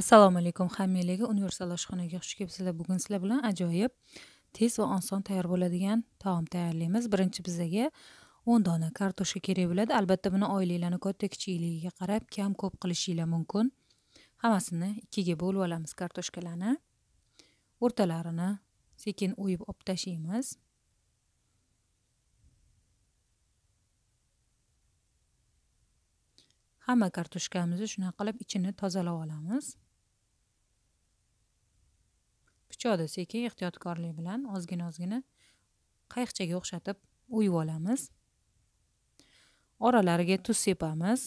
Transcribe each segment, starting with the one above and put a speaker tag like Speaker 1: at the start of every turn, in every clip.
Speaker 1: assalomu alaykum hammanglarga universal oshxonaga xush kelibsizlar bugun sizlar bilan ajoyib tez va oson tayyor bo'ladigan taom tayyorlaymiz birinchi bizlarga o'n dona kartoshka kerak bo'ladi albatta buni oilanglarni katta kichikligiga qarab kam ko'p qilishinglar mumkin hammasini ikkiga bo'lib olamiz kartoshkalarni o'rtalarini sekin o'yib olib tashlaymiz hamma kartoshkamizni shunaqa qilib ichini tozalab olamiz pichoqni sekin ehtiyotkorlik bilan ozgina ozgina qayiqchaga o'xshatib uyib olamiz oralariga tuz sepamiz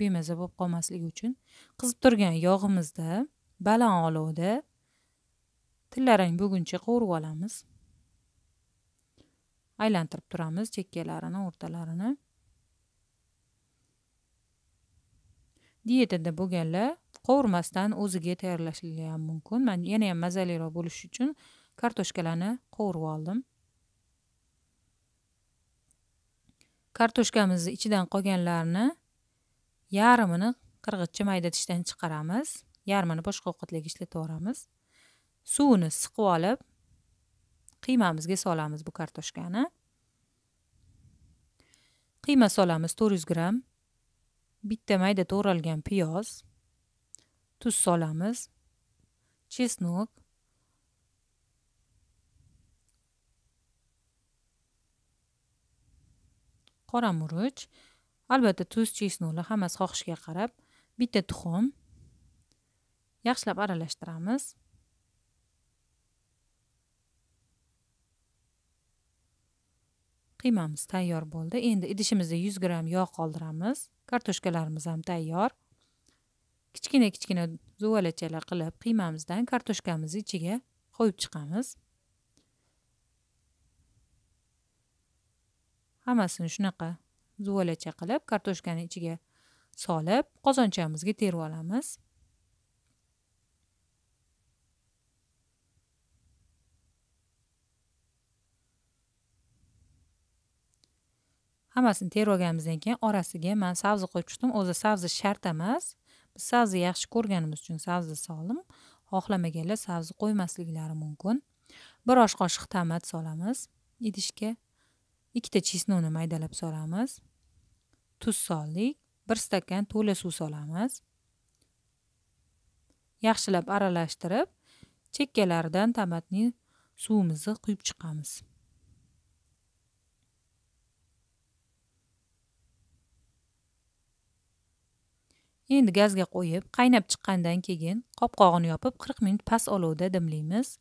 Speaker 1: bemaza bo'lib qolmasligi uchun qizib turgan yog'imizda baland olovda tillarang bo'lguncha qovurib olamiz aylantirib turamiz chekkalarini o'rtalarini dietada bo'lganlar qovurmasdan o'ziga tayyorlashligi ham mumkin man yana ham mazaliroq bo'lishi uchun kartoshkalarni qovurib oldim kartoshkamizni ichidan qolganlarni yarmini qirg'ichcha mayda tishdan chiqaramiz yarmini boshqa ovqatlarga ishlatib yuboramiz suvini siqib olib qiymamizga solamiz bu kartoshkani qiyma solamiz to'rt yuz gramm bitta mayda to'g'ralgan piyoz tuz solamiz chesnok Qora qoramurch albatta tuz chesnoklar hammasi xohishga qarab bitta tuxum yaxshilab aralashtiramiz qiymamiz tayyor bo'ldi endi idishimizda yuz gramm yog' qoldiramiz kartoshkalarimiz ham tayyor kichkina kichkina zuvalachalar qilib qiymamizdan kartoshkamizni ichiga qo'yib chiqamiz hammasini shunaqa zuvalacha qilib kartoshkani ichiga solib qozonchamizga terib olamiz hammasini terib olganimizdan keyin orasiga man sabzi qo'shib chiqdim o'zi sabzi shart emas sabzi yaxshi ko'rganimiz uchun sabzi soldim xohlamaganlar sabzi qo'ymasliklari mumkin bir osh qoshiq tomat solamiz idishga ikkita chesnonni maydalab solamiz tuz soldik bir stakan to'la suv solamiz yaxshilab aralashtirib chekkalaridan tomatning suvimizni quyib chiqamiz endi gazga qo'yib qaynab chiqqandan keyin qopqog'ini yopib 40 minut past olovda dimlaymiz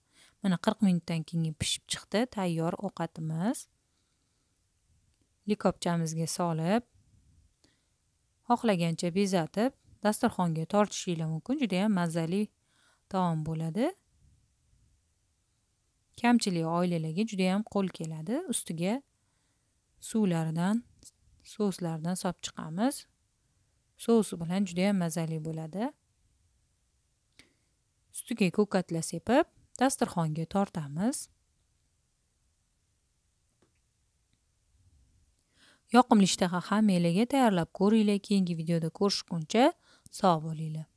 Speaker 1: mana 40 minutdan keyin pishib chiqdi tayyor ovqatimiz likopchamizga solib xohlagancha bezatib dasturxonga tortishingiz mumkin juda ham mazali taom bo'ladi kamchilik oilalarga juda ham qo'l keladi ustiga suvlardan, soslardan sop chiqamiz sousi bilan juda ham mazali bo'ladi ustiga ko'k ko'katla sepib dasturxonga tortamiz yoqimli ishtaha hamma tayyorlab ko'ringlar keyingi videoda ko'rishguncha sog' bo'linglar